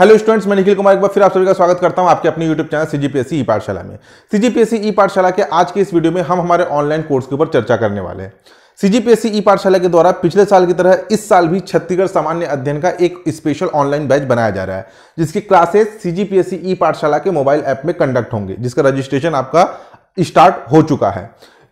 hello students मैं निखिल कुमार एक बार फिर आप सभी का स्वागत करता हूं आपके अपने यूट्यूब चैनल सीजीपीएससी ई पाठशाला में सीजीपीएससी ई पाठशाला के आज के इस वीडियो में हम हमारे ऑनलाइन कोर्स के ऊपर चर्चा करने वाले हैं सीजीपीएससी ई पाठशाला के द्वारा पिछले साल की तरह इस साल भी छत्तीसगढ़ सामान्य अध्ययन का एक स्पेशल ऑनलाइन बैच बनाया जा रहा है जिसकी क्लासेस सीजीपीएससी ई पाठशाला के मोबाइल ऐप में कंडक्ट होंगे जिसका रजिस्ट्रेशन आपका स्टार्ट हो चुका है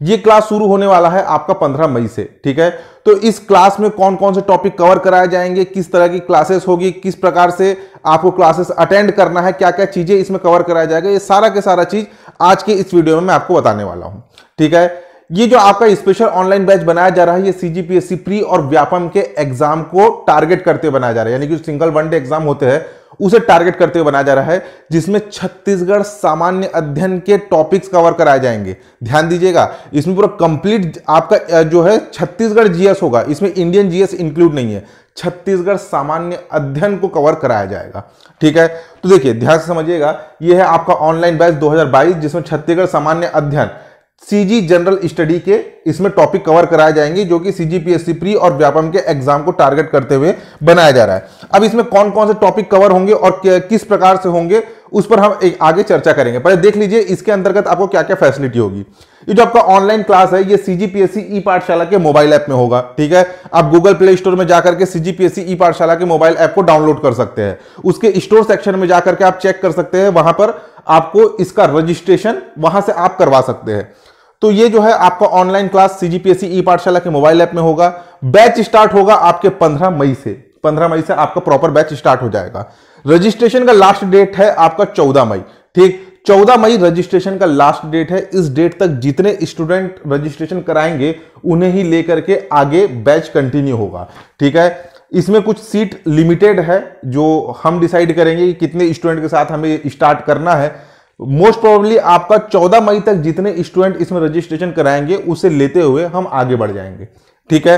ये क्लास शुरू होने वाला है आपका पंद्रह मई से ठीक है तो इस क्लास में कौन कौन से टॉपिक कवर कराए जाएंगे किस तरह की क्लासेस होगी किस प्रकार से आपको क्लासेस अटेंड करना है क्या क्या चीज़ें इसमें कवर कराया जाएगा ये सारा के सारा चीज़ आज के इस वीडियो में मैं आपको बताने वाला हूं ठीक है ये जो आपका स्पेशल ऑनलाइन बैच बनाया जा रहा है ये सीजीपीएससी प्री और व्यापम के एग्जाम को टारगेट करते हुए बनाया जा रहा है यानी कि सिंगल वन डे एग्जाम होते हैं उसे टारगेट करते हुए बनाया जा रहा है जिसमें छत्तीसगढ़ सामान्य अध्ययन के टॉपिक्स कवर कराए जाएंगे ध्यान दीजिएगा इसमें पूरा कंप्लीट आपका जो है छत्तीसगढ़ जीएस होगा इसमें इंडियन जीएस इंक्लूड नहीं है छत्तीसगढ़ सामान्य अध्ययन को कवर कराया जाएगा ठीक है तो देखिए ध्यान से समझिएगा यह है आपका ऑनलाइन बैच 2022 जिसमें छत्तीसगढ़ सामान्य अध्ययन सीजी जनरल स्टडी के इसमें टॉपिक कवर कराए जाएंगे जो कि सीजीपीएससी प्री और व्यापम के एग्जाम को टारगेट करते हुए बनाया जा रहा है अब इसमें कौन कौन से टॉपिक कवर होंगे और किस प्रकार से होंगे उस पर हम एक आगे चर्चा करेंगे पहले देख लीजिए इसके अंतर्गत आपको क्या क्या फैसिलिटी होगी ये जो आपका ऑनलाइन क्लास है ये सीजीपीएससी ई पाठशाला के मोबाइल ऐप में होगा ठीक है आप गूगल प्ले स्टोर में जाकर के सीजीपीएससी ई पाठशाला के मोबाइल ऐप को डाउनलोड कर सकते हैं उसके स्टोर सेक्शन में जाकर के आप चेक कर सकते हैं वहां पर आपको इसका रजिस्ट्रेशन वहां से आप करवा सकते हैं तो ये जो है आपका ऑनलाइन क्लास सीजीपीएससी ई पाठशाला के मोबाइल ऐप में होगा बैच स्टार्ट होगा आपके 15 मई से 15 मई से आपका प्रॉपर बैच स्टार्ट हो जाएगा रजिस्ट्रेशन का लास्ट डेट है आपका चौदह मई ठीक चौदह मई रजिस्ट्रेशन का लास्ट डेट है इस डेट तक जितने स्टूडेंट रजिस्ट्रेशन कराएंगे उन्हें ही लेकर के आगे बैच कंटिन्यू होगा ठीक है इसमें कुछ सीट लिमिटेड है जो हम डिसाइड करेंगे कि कितने स्टूडेंट के साथ हमें स्टार्ट करना है मोस्ट प्रोबेबली आपका 14 मई तक जितने स्टूडेंट इसमें रजिस्ट्रेशन कराएंगे उसे लेते हुए हम आगे बढ़ जाएंगे ठीक है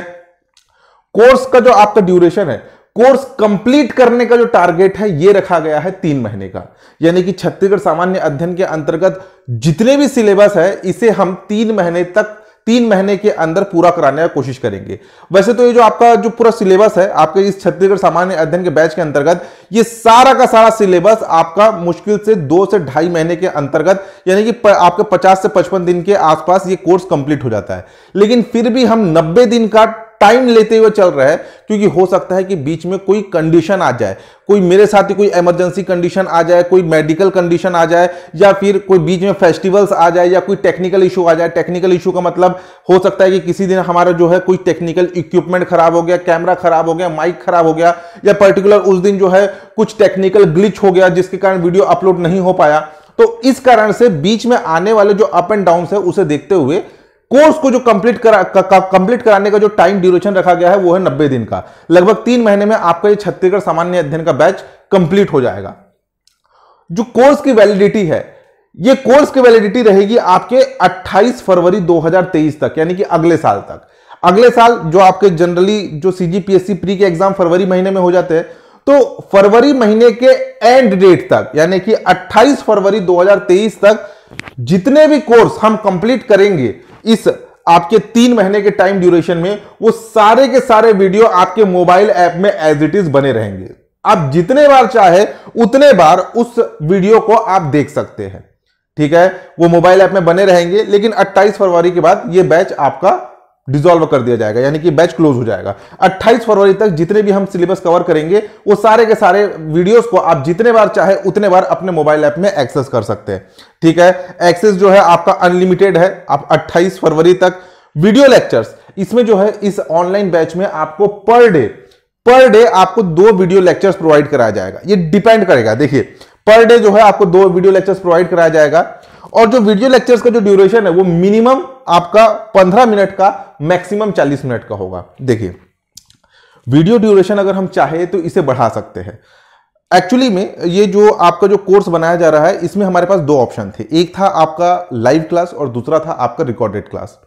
कोर्स का जो आपका ड्यूरेशन है कोर्स कंप्लीट करने का जो टारगेट है ये रखा गया है तीन महीने का यानी कि छत्तीसगढ़ सामान्य अध्ययन के अंतर्गत जितने भी सिलेबस है इसे हम तीन महीने तक तीन महीने के अंदर पूरा कराने का कोशिश करेंगे वैसे तो ये जो आपका जो पूरा सिलेबस है आपके इस छत्तीसगढ़ सामान्य अध्ययन के बैच के अंतर्गत ये सारा का सारा सिलेबस आपका मुश्किल से दो से ढाई महीने के अंतर्गत यानी कि आपके पचास से पचपन दिन के आसपास ये कोर्स कंप्लीट हो जाता है लेकिन फिर भी हम नब्बे दिन का टाइम लेते हुए चल रहा है क्योंकि हो सकता है कि बीच में कोई कंडीशन आ जाए कोई मेरे साथ ही कोई इमरजेंसी कंडीशन आ जाए कोई मेडिकल कंडीशन आ जाए या फिर कोई बीच में फेस्टिवल्स आ जाए या कोई टेक्निकल इशू आ जाए टेक्निकल इशू का मतलब हो सकता है कि किसी दिन हमारा जो है कोई टेक्निकल इक्विपमेंट खराब हो गया कैमरा खराब हो गया माइक खराब हो गया या पर्टिकुलर उस दिन जो है कुछ टेक्निकल ग्लिच हो गया जिसके कारण वीडियो अपलोड नहीं हो पाया तो इस कारण से बीच में आने वाले जो अप एंड डाउन है उसे देखते हुए कोर्स को जो कंप्लीट करा कंप्लीट कराने का जो टाइम ड्यूरेशन रखा गया है वो है नब्बे दिन का लगभग तीन महीने में आपका ये छत्तीसगढ़ सामान्य अध्ययन का बैच कंप्लीट हो जाएगा जो कोर्स की वैलिडिटी है ये कोर्स की वैलिडिटी रहेगी आपके 28 फरवरी 2023 तक यानी कि अगले साल तक अगले साल जो आपके जनरली जो सीजीपीएससी प्री के एग्जाम फरवरी महीने में हो जाते हैं तो फरवरी महीने के एंड डेट तक यानी कि 28 फरवरी 2023 तक जितने भी कोर्स हम कंप्लीट करेंगे इस आपके तीन महीने के टाइम ड्यूरेशन में वो सारे के सारे वीडियो आपके मोबाइल ऐप में एज इट इज बने रहेंगे आप जितने बार चाहे उतने बार उस वीडियो को आप देख सकते हैं ठीक है वो मोबाइल ऐप में बने रहेंगे लेकिन 28 फरवरी के बाद ये बैच आपका डिजोल्व कर दिया जाएगा यानी कि बैच क्लोज हो जाएगा 28 फरवरी तक जितने भी हम सिलेबस कवर करेंगे वो सारे के सारे वीडियोस को आप जितने बार चाहे उतने बार अपने मोबाइल ऐप में एक्सेस कर सकते हैं ठीक है एक्सेस जो है आपका अनलिमिटेड है आप 28 फरवरी तक वीडियो लेक्चर्स इसमें जो है इस ऑनलाइन बैच में आपको पर डे पर डे आपको दो वीडियो लेक्चर्स प्रोवाइड कराया जाएगा ये डिपेंड करेगा देखिए पर डे जो है आपको दो वीडियो लेक्चर्स प्रोवाइड कराया जाएगा और जो वीडियो लेक्चर्स का जो ड्यूरेशन है वो मिनिमम आपका 15 मिनट का मैक्सिमम 40 मिनट का होगा देखिए वीडियो ड्यूरेशन अगर हम चाहे तो इसे बढ़ा सकते हैं एक्चुअली में ये जो आपका जो कोर्स बनाया जा रहा है इसमें हमारे पास दो ऑप्शन थे एक था आपका लाइव क्लास और दूसरा था आपका रिकॉर्डेड क्लास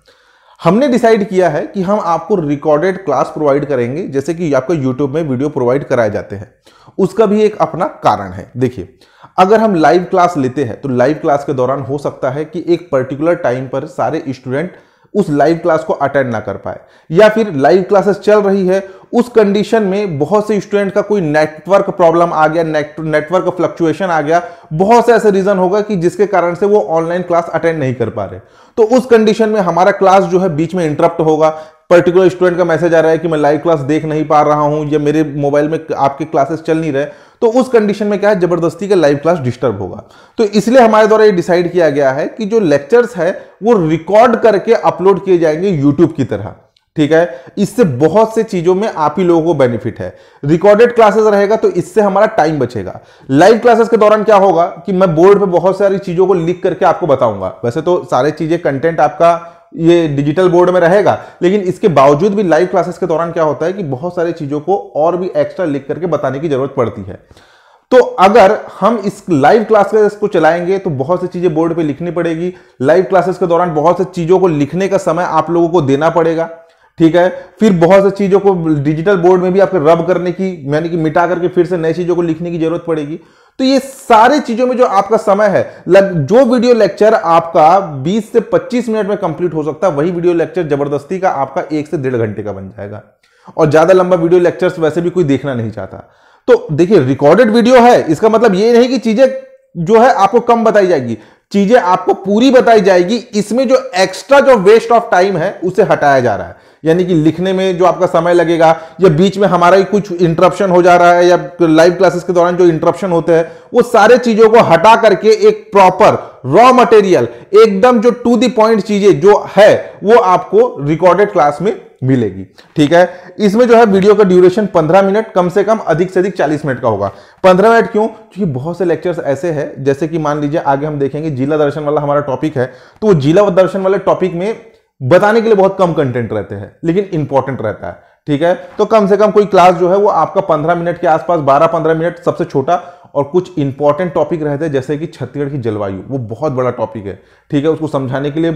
हमने डिसाइड किया है कि हम आपको रिकॉर्डेड क्लास प्रोवाइड करेंगे जैसे कि आपको यूट्यूब में वीडियो प्रोवाइड कराए जाते हैं उसका भी एक अपना कारण है देखिए अगर हम लाइव क्लास लेते हैं तो लाइव क्लास के दौरान हो सकता है कि एक पर्टिकुलर टाइम पर सारे स्टूडेंट उस लाइव क्लास को अटेंड ना कर पाए या फिर लाइव क्लासेस चल रही है उस कंडीशन में बहुत से स्टूडेंट का कोई नेटवर्क प्रॉब्लम आ गया नेटवर्क फ्लक्चुएशन आ गया बहुत से ऐसे रीजन होगा कि जिसके कारण से वो ऑनलाइन क्लास अटेंड नहीं कर पा रहे तो उस कंडीशन में हमारा क्लास जो है बीच में इंटरप्ट होगा पर्टिकुलर स्टूडेंट का मैसेज आ रहा है कि मैं लाइव क्लास देख नहीं पा रहा हूं या मेरे मोबाइल में आपके क्लासेस चल नहीं रहे तो उस कंडीशन में क्या है जबरदस्ती का लाइव क्लास डिस्टर्ब होगा तो इसलिए हमारे द्वारा ये डिसाइड किया गया है कि जो लेक्चर्स है वो रिकॉर्ड करके अपलोड किए जाएंगे यूट्यूब की तरह ठीक है इससे बहुत से चीजों में आप ही लोगों को बेनिफिट है रिकॉर्डेड क्लासेस रहेगा तो इससे हमारा टाइम बचेगा लाइव क्लासेस के दौरान क्या होगा कि मैं बोर्ड पे बहुत सारी चीजों को लिख करके आपको बताऊंगा वैसे तो सारे चीजें कंटेंट आपका ये डिजिटल बोर्ड में रहेगा लेकिन इसके बावजूद भी लाइव क्लासेस के दौरान क्या होता है कि बहुत सारी चीज़ों को और भी एक्स्ट्रा लिख करके बताने की जरूरत पड़ती है तो अगर हम इस लाइव क्लासेस को चलाएंगे तो बहुत सी चीज़ें बोर्ड पे लिखनी पड़ेगी लाइव क्लासेस के दौरान बहुत सी चीज़ों को लिखने का समय आप लोगों को देना पड़ेगा ठीक है फिर बहुत सी चीज़ों को डिजिटल बोर्ड में भी आपको रब करने की यानी कि मिटा करके फिर से नई चीज़ों को लिखने की जरूरत पड़ेगी तो ये सारे चीज़ों में जो आपका समय है लग, जो वीडियो लेक्चर आपका 20 से 25 मिनट में कंप्लीट हो सकता है वही वीडियो लेक्चर जबरदस्ती का आपका एक से डेढ़ घंटे का बन जाएगा और ज़्यादा लंबा वीडियो लेक्चर्स वैसे भी कोई देखना नहीं चाहता तो देखिए रिकॉर्डेड वीडियो है इसका मतलब ये नहीं कि चीज़ें जो है आपको कम बताई जाएगी चीजें आपको पूरी बताई जाएगी इसमें जो एक्स्ट्रा जो वेस्ट ऑफ टाइम है उसे हटाया जा रहा है यानी कि लिखने में जो आपका समय लगेगा या बीच में हमारा ही कुछ इंटरप्शन हो जा रहा है या लाइव क्लासेस के दौरान जो इंटरप्शन होते हैं वो सारे चीजों को हटा करके एक प्रॉपर रॉ मटेरियल एकदम जो टू दी पॉइंट चीजें जो है वो आपको रिकॉर्डेड क्लास में मिलेगी ठीक है इसमें जो है वीडियो का ड्यूरेशन 15 मिनट कम से कम अधिक से अधिक 40 मिनट का होगा 15 मिनट क्यों क्योंकि बहुत से लेक्चर्स ऐसे हैं जैसे कि मान लीजिए आगे हम देखेंगे जिला दर्शन वाला हमारा टॉपिक है तो जिला दर्शन वाले टॉपिक में बताने के लिए बहुत कम कंटेंट रहते हैं लेकिन इंपॉर्टेंट रहता है ठीक है तो कम से कम कोई क्लास जो है वो आपका पंद्रह मिनट के आसपास बारह पंद्रह मिनट सबसे छोटा और कुछ इंपॉर्टेंट टॉपिक रहते हैं जैसे कि छत्तीसगढ़ की जलवायु वो बहुत बड़ा टॉपिक है ठीक है उसको समझाने के लिए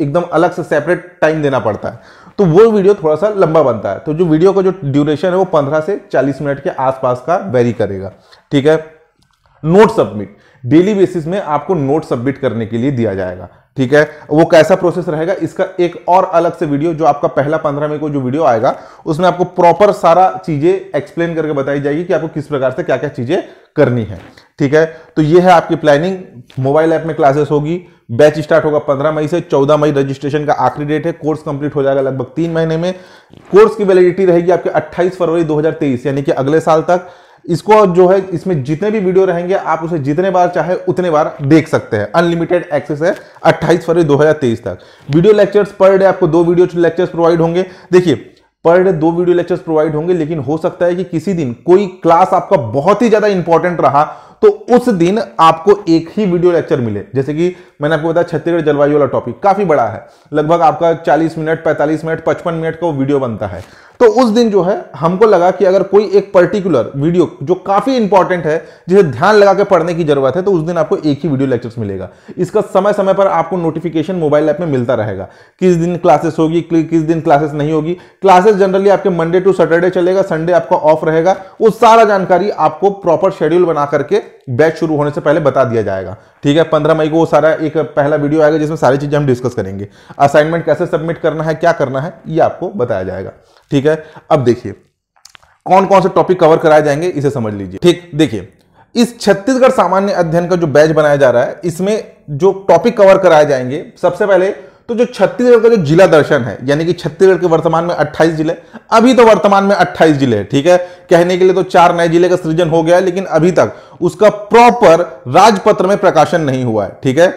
एकदम अलग से सेपरेट टाइम देना पड़ता है तो वो वीडियो थोड़ा सा लंबा बनता है तो जो वीडियो का जो ड्यूरेशन है वो 15 से 40 मिनट के आसपास का वेरी करेगा ठीक है नोट सबमिट डेली बेसिस में आपको नोट सबमिट करने के लिए दिया जाएगा ठीक है वो कैसा प्रोसेस रहेगा इसका एक और अलग से वीडियो जो आपका पहला पंद्रह मई को जो वीडियो आएगा उसमें आपको प्रॉपर सारा चीजें एक्सप्लेन करके बताई जाएगी कि आपको किस प्रकार से क्या क्या चीजें करनी है ठीक है तो ये है आपकी प्लानिंग मोबाइल ऐप में क्लासेस होगी बैच स्टार्ट होगा पंद्रह मई से चौदह मई रजिस्ट्रेशन का आखिरी डेट है कोर्स कंप्लीट हो जाएगा लगभग तीन महीने में कोर्स की वैलिडिटी रहेगी आपके 28 फरवरी 2023 यानी कि अगले साल तक इसको जो है इसमें जितने भी वीडियो रहेंगे आप उसे जितने बार चाहे उतने बार देख सकते हैं अनलिमिटेड एक्सेस है 28 फरवरी 2023 तक वीडियो लेक्चर्स पर डे आपको दो वीडियो लेक्चर्स प्रोवाइड होंगे देखिए पर डे दो वीडियो लेक्चर्स प्रोवाइड होंगे लेकिन हो सकता है कि किसी दिन कोई क्लास आपका बहुत ही ज्यादा इंपॉर्टेंट रहा तो उस दिन आपको एक ही वीडियो लेक्चर मिले जैसे कि मैंने आपको बताया छत्तीसगढ़ जलवायु वाला टॉपिक काफी बड़ा है लगभग आपका 40 मिनट 45 मिनट 55 मिनट का वीडियो बनता है तो उस दिन जो है हमको लगा कि अगर कोई एक पर्टिकुलर वीडियो जो काफी इंपॉर्टेंट है जिसे ध्यान लगा के पढ़ने की जरूरत है तो उस दिन आपको एक ही वीडियो लेक्चर्स मिलेगा इसका समय समय पर आपको नोटिफिकेशन मोबाइल ऐप में मिलता रहेगा किस दिन क्लासेस होगी किस दिन क्लासेस नहीं होगी क्लासेस जनरली आपके मंडे टू सैटरडे चलेगा संडे आपका ऑफ रहेगा वो सारा जानकारी आपको प्रॉपर शेड्यूल बना करके बैच शुरू होने से पहले बता दिया जाएगा ठीक है पंद्रह मई को वो सारा एक पहला वीडियो आएगा जिसमें सारी चीजें हम डिस्कस करेंगे असाइनमेंट कैसे सबमिट करना है क्या करना है ये आपको बताया जाएगा ठीक है अब देखिए कौन कौन से टॉपिक कवर कराए जाएंगे इसे समझ लीजिए ठीक देखिए इस छत्तीसगढ़ सामान्य अध्ययन का जो बैच बनाया जा रहा है इसमें जो टॉपिक कवर कराए जाएंगे सबसे पहले तो जो छत्तीसगढ़ का जो जिला दर्शन है यानी कि छत्तीसगढ़ के वर्तमान में 28 जिले अभी तो वर्तमान में 28 जिले हैं ठीक है कहने के लिए तो चार नए जिले का सृजन हो गया है लेकिन अभी तक उसका प्रॉपर राजपत्र में प्रकाशन नहीं हुआ है ठीक है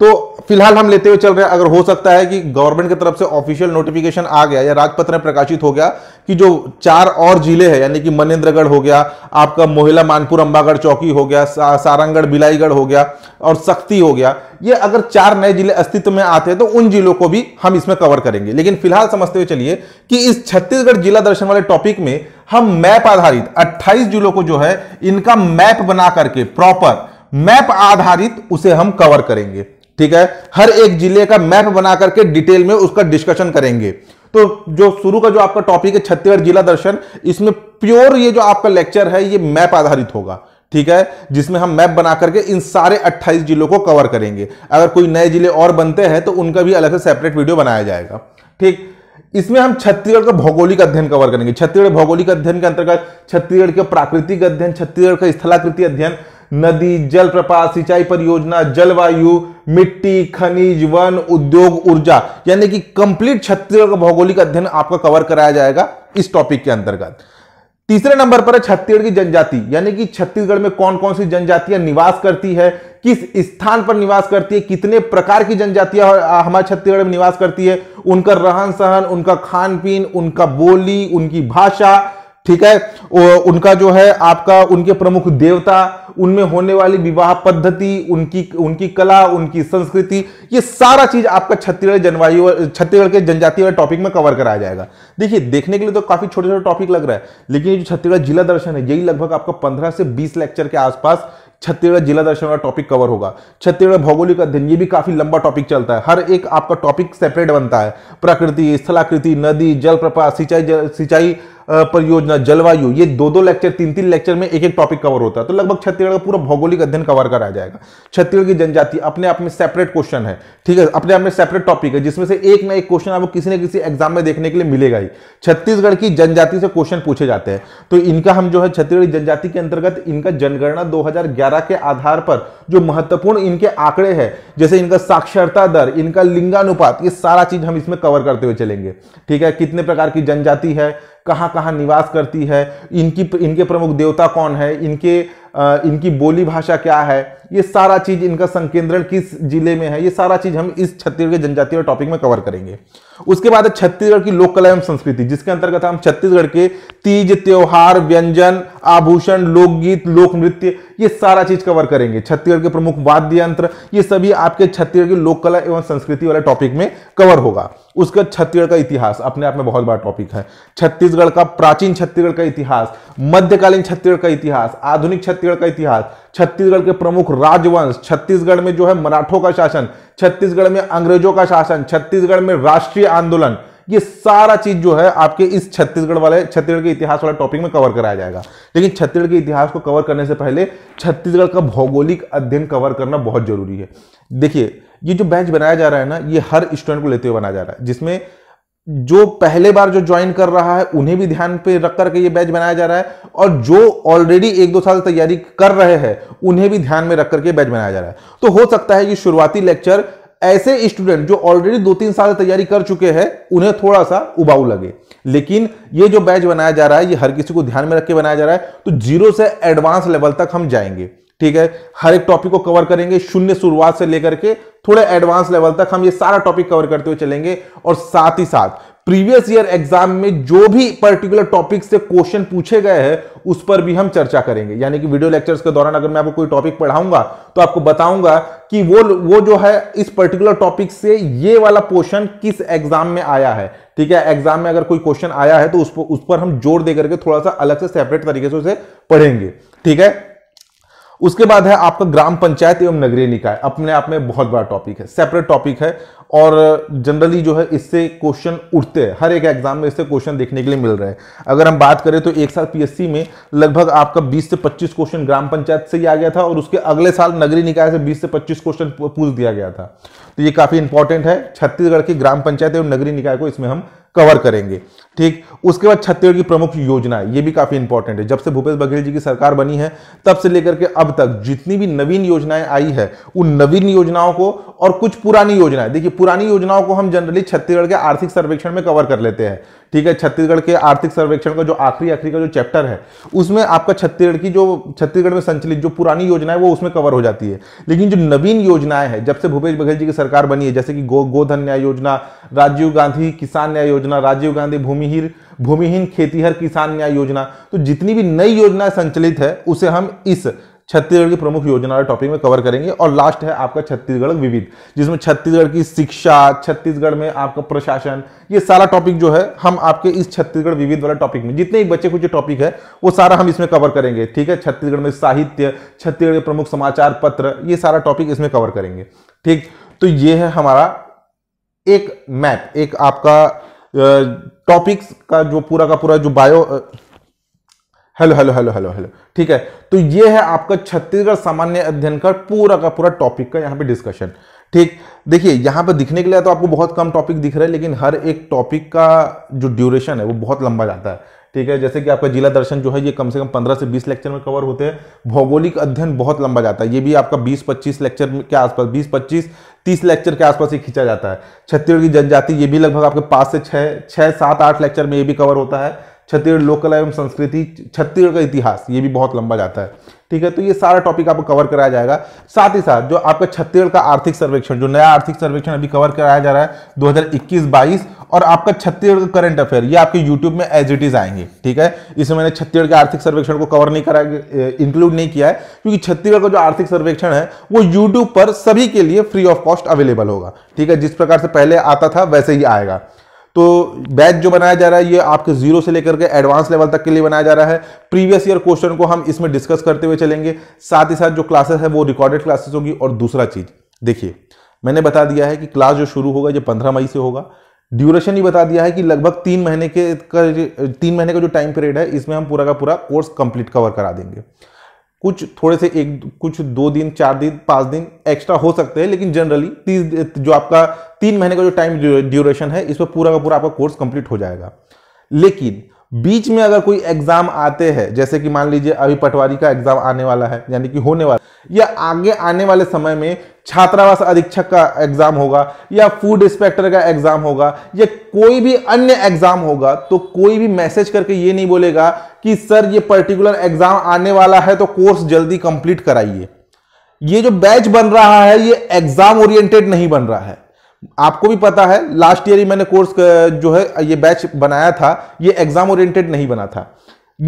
तो फिलहाल हम लेते हुए चल रहे हैं अगर हो सकता है कि गवर्नमेंट की तरफ से ऑफिशियल नोटिफिकेशन आ गया या राजपत्र में प्रकाशित हो गया कि जो चार और जिले हैं यानी कि मनेन्द्रगढ़ हो गया आपका मोहिला मानपुर अंबागढ़ चौकी हो गया सारंगढ़ बिलाईगढ़ हो गया और सख्ती हो गया ये अगर चार नए जिले अस्तित्व में आते हैं तो उन जिलों को भी हम इसमें कवर करेंगे लेकिन फिलहाल समझते हुए चलिए कि इस छत्तीसगढ़ जिला दर्शन वाले टॉपिक में हम मैप आधारित 28 जिलों को जो है इनका मैप बना करके प्रॉपर मैप आधारित उसे हम कवर करेंगे ठीक है हर एक जिले का मैप बना करके डिटेल में उसका डिस्कशन करेंगे तो जो शुरू का जो आपका टॉपिक है छत्तीसगढ़ जिला दर्शन इसमें प्योर ये जो आपका लेक्चर है ये मैप आधारित होगा ठीक है जिसमें हम मैप बना करके इन सारे 28 जिलों को कवर करेंगे अगर कोई नए जिले और बनते हैं तो उनका भी अलग से सेपरेट वीडियो बनाया जाएगा ठीक इसमें हम छत्तीसगढ़ का भौगोलिक अध्ययन कवर करेंगे छत्तीसगढ़ भौगोलिक अध्ययन के अंतर्गत छत्तीसगढ़ के प्राकृतिक अध्ययन छत्तीसगढ़ का स्थलाकृति अध्ययन नदी जलप्रपात सिंचाई परियोजना जलवायु मिट्टी खनिज वन उद्योग ऊर्जा यानी कि कंप्लीट छत्तीसगढ़ का भौगोलिक अध्ययन आपका कवर कराया जाएगा इस टॉपिक के अंतर्गत तीसरे नंबर पर है छत्तीसगढ़ की जनजाति यानी कि छत्तीसगढ़ में कौन कौन सी जनजातियां निवास करती है किस स्थान पर निवास करती है कितने प्रकार की जनजातियां हमारे छत्तीसगढ़ में निवास करती है उनका रहन सहन उनका खान पीन उनका बोली उनकी भाषा ठीक है उनका जो है आपका उनके प्रमुख देवता उनमें होने वाली विवाह पद्धति उनकी उनकी कला उनकी संस्कृति ये सारा चीज आपका छत्तीसगढ़ जनवायु छत्तीसगढ़ के जनजाति वाले टॉपिक में कवर कराया जाएगा देखिए देखने के लिए तो काफी छोटे छोटे टॉपिक लग रहा है लेकिन ये जो छत्तीसगढ़ जिला दर्शन है यही लगभग आपका पंद्रह से बीस लेक्चर के आसपास छत्तीसगढ़ जिला दर्शन वाला टॉपिक कवर होगा छत्तीसगढ़ भौगोलिक अध्ययन ये भी काफी लंबा टॉपिक चलता है हर एक आपका टॉपिक सेपरेट बनता है प्रकृति स्थलाकृति नदी जलप्रपात सिंचाई सिंचाई परियोजना जलवायु ये दो दो लेक्चर तीन तीन लेक्चर में एक एक टॉपिक कवर होता है तो लगभग छत्तीसगढ़ का पूरा भौगोलिक अध्ययन कवर करा जाएगा छत्तीसगढ़ की जनजाति अपने आप में सेपरेट क्वेश्चन है ठीक है अपने आप में सेपरेट टॉपिक है जिसमें से एक ना एक क्वेश्चन आपको किसी न किसी एग्जाम में देखने के लिए मिलेगा ही छत्तीसगढ़ की जनजाति से क्वेश्चन पूछे जाते हैं तो इनका हम जो है छत्तीसगढ़ जनजाति के अंतर्गत इनका जनगणना दो के आधार पर जो महत्वपूर्ण इनके आंकड़े हैं जैसे इनका साक्षरता दर इनका लिंगानुपात ये सारा चीज हम इसमें कवर करते हुए चलेंगे ठीक है कितने प्रकार की जनजाति है कहाँ कहाँ निवास करती है इनकी इनके प्रमुख देवता कौन है इनके इनकी बोली भाषा क्या है ये सारा चीज इनका संकेंद्रण किस जिले में है ये सारा चीज हम इस छत्तीसगढ़ के जनजातीय टॉपिक में कवर करेंगे उसके बाद छत्तीसगढ़ की लोक कला एवं संस्कृति जिसके अंतर्गत हम छत्तीसगढ़ के तीज त्योहार व्यंजन आभूषण लोकगीत लोक नृत्य ये सारा चीज कवर करेंगे छत्तीसगढ़ के प्रमुख वाद्य यंत्र ये सभी आपके छत्तीसगढ़ की लोक कला एवं संस्कृति वाले टॉपिक में कवर होगा उसका छत्तीसगढ़ का इतिहास अपने आप में बहुत बड़ा टॉपिक है छत्तीसगढ़ का प्राचीन छत्तीसगढ़ का इतिहास मध्यकालीन छत्तीसगढ़ का इतिहास आधुनिक छत्तीसगढ़ का इतिहास छत्तीसगढ़ के प्रमुख राजवंश छत्तीसगढ़ में जो है मराठों का शासन छत्तीसगढ़ में अंग्रेजों का शासन छत्तीसगढ़ में राष्ट्रीय आंदोलन ये सारा चीज जो है आपके इस छत्तीसगढ़ वाले छत्तीसगढ़ के इतिहास वाले टॉपिक में कवर कराया जाएगा लेकिन छत्तीसगढ़ के इतिहास को कवर करने से पहले छत्तीसगढ़ का भौगोलिक अध्ययन कवर करना बहुत जरूरी है देखिए ये जो बेंच बनाया जा रहा है ना ये हर स्टूडेंट को लेते हुए बनाया जा रहा है जिसमें जो पहले बार जो ज्वाइन कर रहा है उन्हें भी ध्यान पे रख करके ये बैच बनाया जा रहा है और जो ऑलरेडी एक दो साल तैयारी कर रहे हैं उन्हें भी ध्यान में रख करके बैच बनाया जा रहा है तो हो सकता है कि शुरुआती लेक्चर ऐसे स्टूडेंट जो ऑलरेडी दो तीन साल तैयारी कर चुके हैं उन्हें थोड़ा सा उबाऊ लगे लेकिन ये जो बैच बनाया जा रहा है ये हर किसी को ध्यान में रख के बनाया जा रहा है तो जीरो से एडवांस लेवल तक हम जाएंगे ठीक है हर एक टॉपिक को कवर करेंगे शून्य शुरुआत से लेकर के थोड़े एडवांस लेवल तक हम ये सारा टॉपिक कवर करते हुए चलेंगे और साथ ही साथ प्रीवियस ईयर एग्जाम में जो भी पर्टिकुलर टॉपिक से क्वेश्चन पूछे गए हैं उस पर भी हम चर्चा करेंगे यानी कि वीडियो लेक्चर्स के दौरान अगर मैं आपको कोई टॉपिक पढ़ाऊंगा तो आपको बताऊंगा कि वो वो जो है इस पर्टिकुलर टॉपिक से ये वाला पोर्शन किस एग्जाम में आया है ठीक है एग्जाम में अगर कोई क्वेश्चन आया है तो उस पर उस पर हम जोर देकर के थोड़ा सा अलग से सेपरेट तरीके से उसे पढ़ेंगे ठीक है उसके बाद है आपका ग्राम पंचायत एवं नगरीय निकाय अपने आप में बहुत बड़ा टॉपिक है सेपरेट टॉपिक है और जनरली जो है इससे क्वेश्चन उठते हैं हर एक एग्जाम में इससे क्वेश्चन देखने के लिए मिल रहे हैं अगर हम बात करें तो एक साल पीएससी में लगभग आपका 20 से 25 क्वेश्चन ग्राम पंचायत से ही आ गया था और उसके अगले साल नगरीय निकाय से 20 से 25 क्वेश्चन पूछ दिया गया था तो ये काफ़ी इंपॉर्टेंट है छत्तीसगढ़ की ग्राम पंचायत एवं नगरीय निकाय को इसमें हम कवर करेंगे ठीक उसके बाद छत्तीसगढ़ की प्रमुख योजना ये भी काफी इंपॉर्टेंट है जब से भूपेश बघेल जी की सरकार बनी है तब से लेकर के अब तक जितनी भी नवीन योजनाएं आई है उन नवीन योजनाओं को और कुछ पुरानी योजनाएं देखिए पुरानी योजनाओं को हम जनरली छत्तीसगढ़ के आर्थिक सर्वेक्षण में कवर कर लेते हैं ठीक है छत्तीसगढ़ के आर्थिक सर्वेक्षण का जो आखिरी आखिरी का जो चैप्टर है उसमें आपका छत्तीसगढ़ की जो छत्तीसगढ़ में संचालित जो पुरानी योजना है वो उसमें कवर हो जाती है लेकिन जो नवीन योजनाएं हैं जब से भूपेश बघेल जी की सरकार बनी है जैसे कि गो गोधन न्याय योजना राजीव गांधी किसान न्याय योजना योजना राजीव गांधी भूमिहीन भूमिहीन खेतीहर किसान न्याय योजना तो जितनी भी नई योजना संचालित है उसे हम इस छत्तीसगढ़ की प्रमुख योजना टॉपिक में कवर करेंगे और लास्ट है आपका छत्तीसगढ़ विविध जिसमें छत्तीसगढ़ की शिक्षा छत्तीसगढ़ में आपका प्रशासन ये सारा टॉपिक जो है हम आपके इस छत्तीसगढ़ विविध वाला टॉपिक में जितने भी बच्चे कुछ टॉपिक है वो सारा हम इसमें कवर करेंगे ठीक है छत्तीसगढ़ में साहित्य छत्तीसगढ़ के प्रमुख समाचार पत्र ये सारा टॉपिक इसमें कवर करेंगे ठीक तो ये है हमारा एक मैप एक आपका टॉपिक्स का जो पूरा का पूरा जो bio hello hello hello hello hello ठीक है तो ये है आपका छत्तीसगढ़ सामान्य अध्ययन का पूरा का पूरा टॉपिक का यहाँ पे डिस्कशन ठीक देखिए यहाँ पर दिखने के लिए तो आपको बहुत कम टॉपिक दिख रहा है लेकिन हर एक टॉपिक का जो ड्यूरेशन है वो बहुत लंबा जाता है ठीक है जैसे कि आपका जिला दर्शन जो है ये कम से कम 15 से 20 लेक्चर में कवर होते हैं भौगोलिक अध्ययन बहुत लंबा जाता है ये भी आपका 20-25 लेक्चर के आसपास 20-25 30 लेक्चर के आसपास ही खींचा जाता है छत्तीसगढ़ की जनजाति ये भी लगभग आपके पाँच से छः छः सात आठ लेक्चर में ये भी कवर होता है छत्तीसगढ़ लोकल एवं संस्कृति छत्तीसगढ़ का इतिहास ये भी बहुत लंबा जाता है ठीक है तो ये सारा टॉपिक आपको कवर कराया जाएगा साथ ही साथ जो आपका छत्तीसगढ़ का आर्थिक सर्वेक्षण जो नया आर्थिक सर्वेक्षण अभी कवर कराया जा रहा है 2021 हजार और आपका छत्तीसगढ़ का करंट अफेयर ये आपके यूट्यूब में एज इट इज आएंगे ठीक है इसमें मैंने छत्तीसगढ़ के आर्थिक सर्वेक्षण को कवर नहीं कराया इंक्लूड नहीं किया है क्योंकि छत्तीसगढ़ का जो आर्थिक सर्वेक्षण है वो यूट्यूब पर सभी के लिए फ्री ऑफ कॉस्ट अवेलेबल होगा ठीक है जिस प्रकार से पहले आता था वैसे ही आएगा तो बैच जो बनाया जा रहा है ये आपके जीरो से लेकर के एडवांस लेवल तक के लिए बनाया जा रहा है प्रीवियस ईयर क्वेश्चन को हम इसमें डिस्कस करते हुए चलेंगे साथ ही साथ जो क्लासेस है वो रिकॉर्डेड क्लासेस होगी और दूसरा चीज देखिए मैंने बता दिया है कि क्लास जो शुरू होगा ये पंद्रह मई से होगा ड्यूरेशन ही बता दिया है कि लगभग तीन महीने के का तीन महीने का जो टाइम पीरियड है इसमें हम पूरा का पूरा कोर्स कंप्लीट कवर करा देंगे कुछ थोड़े से एक कुछ दो दिन चार दिन पाँच दिन एक्स्ट्रा हो सकते हैं लेकिन जनरली तीस जो आपका तीन महीने का जो टाइम ड्यूरेशन है इस पर पूरा का पूरा आपका कोर्स कंप्लीट हो जाएगा लेकिन बीच में अगर कोई एग्जाम आते हैं जैसे कि मान लीजिए अभी पटवारी का एग्जाम आने वाला है यानी कि होने वाला या आगे आने वाले समय में छात्रावास अधीक्षक का एग्जाम होगा या फूड इंस्पेक्टर का एग्जाम होगा या कोई भी अन्य एग्जाम होगा तो कोई भी मैसेज करके ये नहीं बोलेगा कि सर ये पर्टिकुलर एग्जाम आने वाला है तो कोर्स जल्दी कंप्लीट कराइए ये जो बैच बन रहा है ये एग्जाम ओरिएंटेड नहीं बन रहा है आपको भी पता है लास्ट ईयर ही मैंने कोर्स जो है ये बैच बनाया था ये एग्जाम ओरिएंटेड नहीं बना था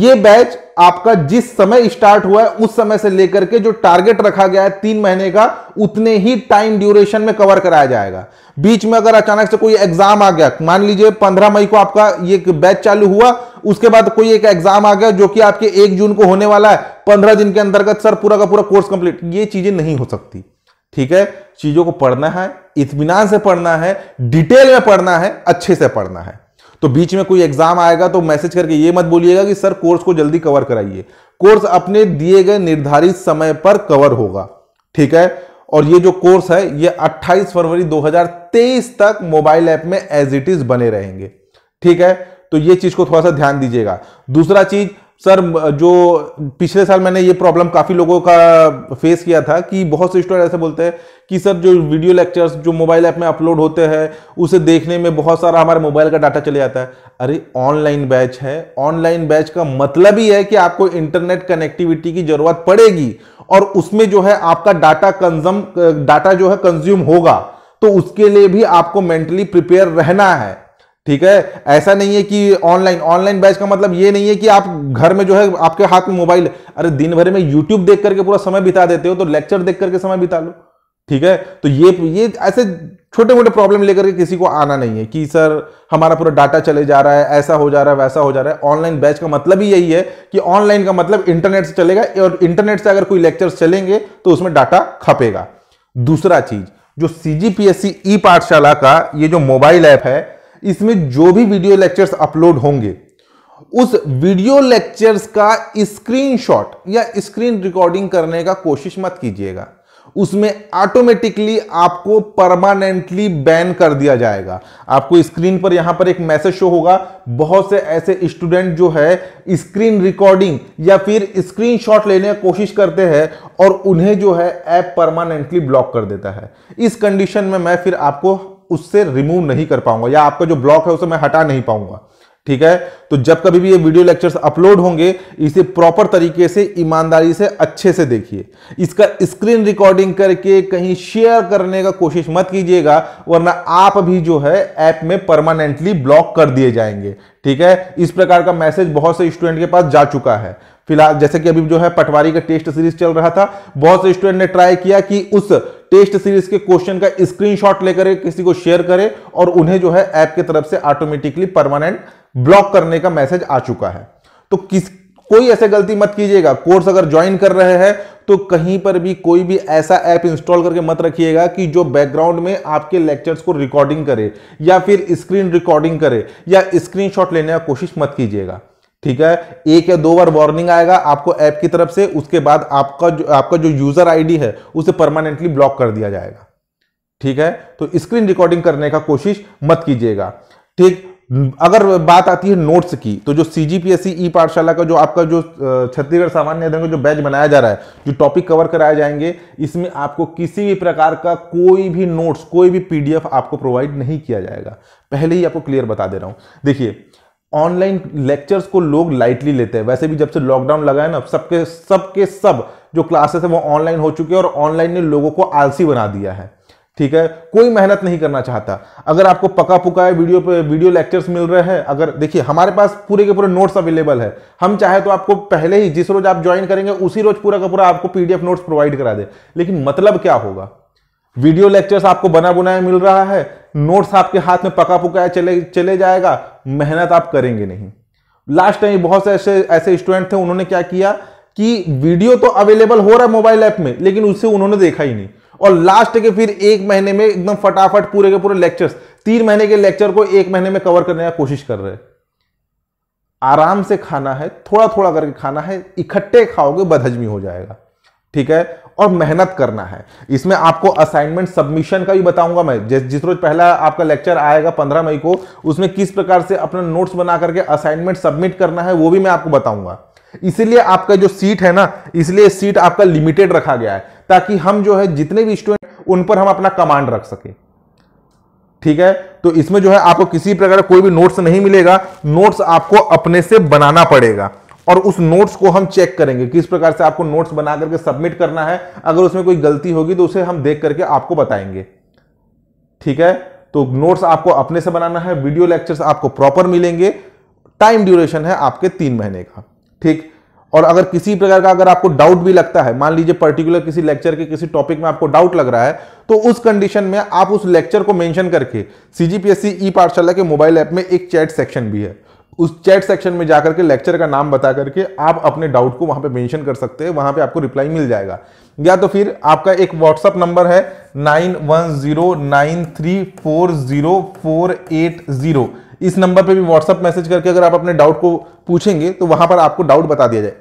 ये बैच आपका जिस समय स्टार्ट हुआ है उस समय से लेकर के जो टारगेट रखा गया है तीन महीने का उतने ही टाइम ड्यूरेशन में कवर कराया जाएगा बीच में अगर अचानक से कोई एग्जाम आ गया मान लीजिए पंद्रह मई को आपका ये बैच चालू हुआ उसके बाद कोई एक एग्जाम आ गया जो कि आपके एक जून को होने वाला है पंद्रह दिन के अंतर्गत सर पूरा का पूरा कोर्स कंप्लीट ये चीजें नहीं हो सकती ठीक है चीजों को पढ़ना है इतमान से पढ़ना है डिटेल में पढ़ना है अच्छे से पढ़ना है तो बीच में कोई एग्जाम आएगा तो मैसेज करके ये मत बोलिएगा कि सर कोर्स को जल्दी कवर कराइए कोर्स अपने दिए गए निर्धारित समय पर कवर होगा ठीक है और ये जो कोर्स है ये 28 फरवरी 2023 तक मोबाइल ऐप में एज इट इज बने रहेंगे ठीक है तो ये चीज को थोड़ा सा ध्यान दीजिएगा दूसरा चीज सर जो पिछले साल मैंने ये प्रॉब्लम काफ़ी लोगों का फेस किया था कि बहुत से स्टूडेंट ऐसे बोलते हैं कि सर जो वीडियो लेक्चर्स जो मोबाइल ऐप में अपलोड होते हैं उसे देखने में बहुत सारा हमारे मोबाइल का डाटा चले जाता है अरे ऑनलाइन बैच है ऑनलाइन बैच का मतलब ही है कि आपको इंटरनेट कनेक्टिविटी की जरूरत पड़ेगी और उसमें जो है आपका डाटा कंजम डाटा जो है कंज्यूम होगा तो उसके लिए भी आपको मेंटली प्रिपेयर रहना है ठीक है ऐसा नहीं है कि ऑनलाइन ऑनलाइन बैच का मतलब ये नहीं है कि आप घर में जो है आपके हाथ में मोबाइल अरे दिन भर में यूट्यूब देख करके पूरा समय बिता देते हो तो लेक्चर देख करके समय बिता लो ठीक है तो ये ये ऐसे छोटे मोटे प्रॉब्लम लेकर के किसी को आना नहीं है कि सर हमारा पूरा डाटा चले जा रहा है ऐसा हो जा रहा है वैसा हो जा रहा है ऑनलाइन बैच का मतलब ही यही है कि ऑनलाइन का मतलब इंटरनेट से चलेगा और इंटरनेट से अगर कोई लेक्चर चलेंगे तो उसमें डाटा खपेगा दूसरा चीज जो सी जी पी ई पाठशाला का ये जो मोबाइल ऐप है इसमें जो भी वीडियो लेक्चर्स अपलोड होंगे उस वीडियो लेक्चर्स का स्क्रीनशॉट या स्क्रीन रिकॉर्डिंग करने का कोशिश मत कीजिएगा उसमें ऑटोमेटिकली आपको परमानेंटली बैन कर दिया जाएगा आपको स्क्रीन पर यहां पर एक मैसेज शो होगा बहुत से ऐसे स्टूडेंट जो है स्क्रीन रिकॉर्डिंग या फिर स्क्रीनशॉट लेने की कोशिश करते हैं और उन्हें जो है ऐप परमानेंटली ब्लॉक कर देता है इस कंडीशन में मैं फिर आपको उससे रिमूव नहीं कर पाऊंगा या आपका जो ब्लॉक है उसे मैं हटा नहीं पाऊंगा ठीक है तो जब कभी भी ये वीडियो लेक्चर्स अपलोड होंगे इसे प्रॉपर तरीके से ईमानदारी से अच्छे से देखिए इसका स्क्रीन रिकॉर्डिंग करके कहीं शेयर करने का कोशिश मत कीजिएगा वरना आप भी जो है ऐप में परमानेंटली ब्लॉक कर दिए जाएंगे ठीक है इस प्रकार का मैसेज बहुत से स्टूडेंट के पास जा चुका है फिलहाल जैसे कि अभी जो है पटवारी का टेस्ट सीरीज चल रहा था बहुत से स्टूडेंट ने ट्राई किया कि उस टेस्ट सीरीज के क्वेश्चन का स्क्रीनशॉट लेकर किसी को शेयर करें और उन्हें जो है ऐप की तरफ से ऑटोमेटिकली परमानेंट ब्लॉक करने का मैसेज आ चुका है तो किस कोई ऐसे गलती मत कीजिएगा कोर्स अगर ज्वाइन कर रहे हैं तो कहीं पर भी कोई भी ऐसा ऐप इंस्टॉल करके मत रखिएगा कि जो बैकग्राउंड में आपके लेक्चर्स को रिकॉर्डिंग करे या फिर स्क्रीन रिकॉर्डिंग करे या स्क्रीनशॉट लेने का कोशिश मत कीजिएगा ठीक है एक या दो बार वार्निंग आएगा आपको ऐप की तरफ से उसके बाद आपका जो आपका जो यूजर आईडी है उसे परमानेंटली ब्लॉक कर दिया जाएगा ठीक है तो स्क्रीन रिकॉर्डिंग करने का कोशिश मत कीजिएगा ठीक अगर बात आती है नोट्स की तो जो सी जी पी एस सी ई पाठशाला का जो आपका जो छत्तीसगढ़ सामान्य अध्ययन का जो बैच बनाया जा रहा है जो टॉपिक कवर कराए जाएंगे इसमें आपको किसी भी प्रकार का कोई भी नोट्स कोई भी पीडीएफ आपको प्रोवाइड नहीं किया जाएगा पहले ही आपको क्लियर बता दे रहा हूं देखिए ऑनलाइन लेक्चर्स को लोग लाइटली लेते हैं वैसे भी जब से लॉकडाउन लगा है ना सबके सबके सब जो क्लासेस है वो ऑनलाइन हो चुके हैं और ऑनलाइन ने लोगों को आलसी बना दिया है ठीक है कोई मेहनत नहीं करना चाहता अगर आपको पका है वीडियो पे वीडियो लेक्चर्स मिल रहे हैं अगर देखिए हमारे पास पूरे के पूरे नोट्स अवेलेबल है हम चाहे तो आपको पहले ही जिस रोज आप ज्वाइन करेंगे उसी रोज पूरा का पूरा आपको पीडीएफ नोट्स प्रोवाइड करा दे लेकिन मतलब क्या होगा वीडियो लेक्चर्स आपको बना बुनाया मिल रहा है नोट्स आपके हाथ में पका पुकाया चले चले जाएगा मेहनत आप करेंगे नहीं लास्ट टाइम बहुत से ऐसे ऐसे स्टूडेंट थे उन्होंने क्या किया कि वीडियो तो अवेलेबल हो रहा है मोबाइल ऐप में लेकिन उससे उन्होंने देखा ही नहीं और लास्ट के फिर एक महीने में एकदम फटाफट पूरे के पूरे लेक्चर्स तीन महीने के लेक्चर को एक महीने में कवर करने का कोशिश कर रहे आराम से खाना है थोड़ा थोड़ा करके खाना है इकट्ठे खाओगे बदहजमी हो जाएगा ठीक है और मेहनत करना है इसमें आपको असाइनमेंट सबमिशन का भी बताऊंगा मैं जिस जिस रोज पहला आपका लेक्चर आएगा 15 मई को उसमें किस प्रकार से अपना नोट्स बना करके असाइनमेंट सबमिट करना है वो भी मैं आपको बताऊंगा इसीलिए आपका जो सीट है ना इसलिए सीट आपका लिमिटेड रखा गया है ताकि हम जो है जितने भी स्टूडेंट उन पर हम अपना कमांड रख सके ठीक है तो इसमें जो है आपको किसी प्रकार कोई भी नोट्स नहीं मिलेगा नोट्स आपको अपने से बनाना पड़ेगा और उस नोट्स को हम चेक करेंगे किस प्रकार से आपको नोट्स बना करके सबमिट करना है अगर उसमें कोई गलती होगी तो उसे हम देख करके आपको बताएंगे ठीक है तो नोट्स आपको अपने से बनाना है वीडियो लेक्चर्स आपको प्रॉपर मिलेंगे टाइम ड्यूरेशन है आपके तीन महीने का ठीक और अगर किसी प्रकार का अगर आपको डाउट भी लगता है मान लीजिए पर्टिकुलर किसी लेक्चर के किसी टॉपिक में आपको डाउट लग रहा है तो उस कंडीशन में आप उस लेक्चर को मेंशन करके सीजीपीएससी ई पाठशाला के मोबाइल ऐप में एक चैट सेक्शन भी है उस चैट सेक्शन में जाकर के लेक्चर का नाम बता करके आप अपने डाउट को वहां पे मेंशन कर सकते हैं वहां पे आपको रिप्लाई मिल जाएगा या तो फिर आपका एक व्हाट्सअप नंबर है nine one zero nine three four zero four eight zero इस नंबर पे भी व्हाट्सअप मैसेज करके अगर आप अपने डाउट को पूछेंगे तो वहां पर आपको डाउट बता दिया जाए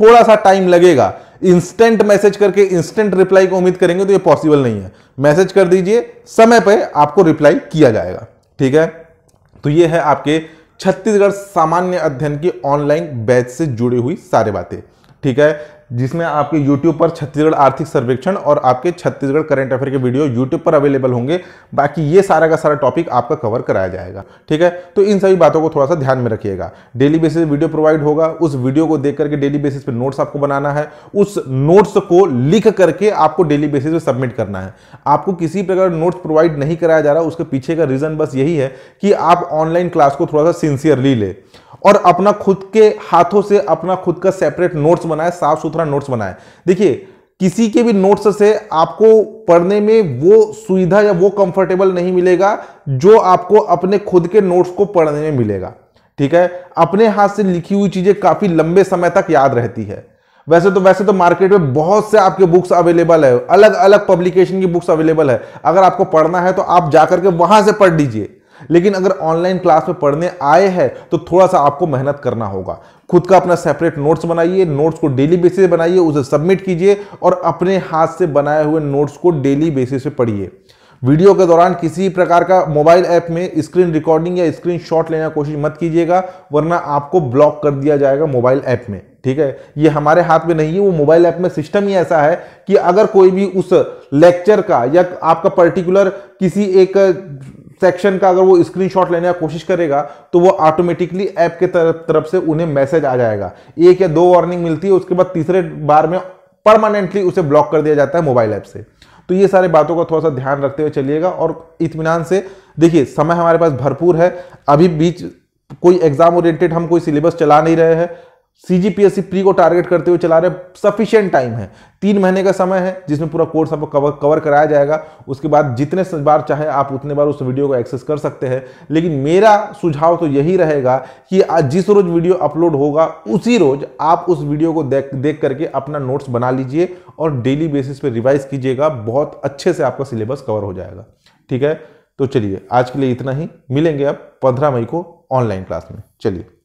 थोड़ा सा टाइम लगेगा इंस्टेंट मैसेज करके इंस्टेंट रिप्लाई को उम्मीद करेंगे तो ये पॉसिबल नहीं है मैसेज कर दीजिए समय पर आपको रिप्लाई किया जाएगा ठीक है तो ये है आपके छत्तीसगढ़ सामान्य अध्ययन की ऑनलाइन बैच से जुड़ी हुई सारी बातें ठीक है जिसमें आपके YouTube पर छत्तीसगढ़ आर्थिक सर्वेक्षण और आपके छत्तीसगढ़ करंट अफेयर के वीडियो YouTube पर अवेलेबल होंगे बाकी ये सारा का सारा टॉपिक आपका कवर कराया जाएगा ठीक है तो इन सभी बातों को थोड़ा सा ध्यान में रखिएगा डेली बेसिस वीडियो प्रोवाइड होगा उस वीडियो को देख करके डेली बेसिस पे नोट्स आपको बनाना है उस नोट्स को लिख करके आपको डेली बेसिस पे सबमिट करना है आपको किसी प्रकार नोट्स प्रोवाइड नहीं कराया जा रहा उसके पीछे का रीज़न बस यही है कि आप ऑनलाइन क्लास को थोड़ा सा सिंसियरली ले और अपना खुद के हाथों से अपना खुद का सेपरेट नोट्स बनाए साफ सुथरा नोट्स बनाए देखिए किसी के भी नोट्स से आपको पढ़ने में वो सुविधा या वो कंफर्टेबल नहीं मिलेगा जो आपको अपने खुद के नोट्स को पढ़ने में मिलेगा ठीक है अपने हाथ से लिखी हुई चीजें काफी लंबे समय तक याद रहती है वैसे तो वैसे तो मार्केट में बहुत से आपके बुक्स अवेलेबल है अलग अलग पब्लिकेशन की बुक्स अवेलेबल है अगर आपको पढ़ना है तो आप जाकर के वहां से पढ़ लीजिए लेकिन अगर ऑनलाइन क्लास में पढ़ने आए हैं तो थोड़ा सा आपको मेहनत करना होगा खुद का अपना सेपरेट नोट्स बनाइए नोट्स को डेली बेसिस बनाइए उसे सबमिट कीजिए और अपने हाथ से बनाए हुए नोट्स को डेली बेसिस पे पढ़िए वीडियो के दौरान किसी प्रकार का मोबाइल ऐप में स्क्रीन रिकॉर्डिंग या स्क्रीन शॉट लेने की कोशिश मत कीजिएगा वरना आपको ब्लॉक कर दिया जाएगा मोबाइल ऐप में ठीक है ये हमारे हाथ में नहीं है वो मोबाइल ऐप में सिस्टम ही ऐसा है कि अगर कोई भी उस लेक्चर का या आपका पर्टिकुलर किसी एक सेक्शन का अगर वो स्क्रीनशॉट लेने की कोशिश करेगा तो वो ऑटोमेटिकली ऐप के तरफ तरफ से उन्हें मैसेज आ जाएगा एक या दो वार्निंग मिलती है उसके बाद तीसरे बार में परमानेंटली उसे ब्लॉक कर दिया जाता है मोबाइल ऐप से तो ये सारी बातों का थोड़ा सा ध्यान रखते हुए चलिएगा और इतमान से देखिए समय हमारे पास भरपूर है अभी बीच कोई एग्जाम ओरिएंटेड हम कोई सिलेबस चला नहीं रहे हैं सीजीपीएससी प्री को टारगेट करते हुए चला रहे सफिशियंट टाइम है तीन महीने का समय है जिसमें पूरा कोर्स आपको कवर कवर कराया जाएगा उसके बाद जितने बार चाहे आप उतने बार उस वीडियो को एक्सेस कर सकते हैं लेकिन मेरा सुझाव तो यही रहेगा कि जिस रोज वीडियो अपलोड होगा उसी रोज आप उस वीडियो को देख देख करके अपना नोट्स बना लीजिए और डेली बेसिस पर रिवाइज कीजिएगा बहुत अच्छे से आपका सिलेबस कवर हो जाएगा ठीक है तो चलिए आज के लिए इतना ही मिलेंगे अब पंद्रह मई को ऑनलाइन क्लास में चलिए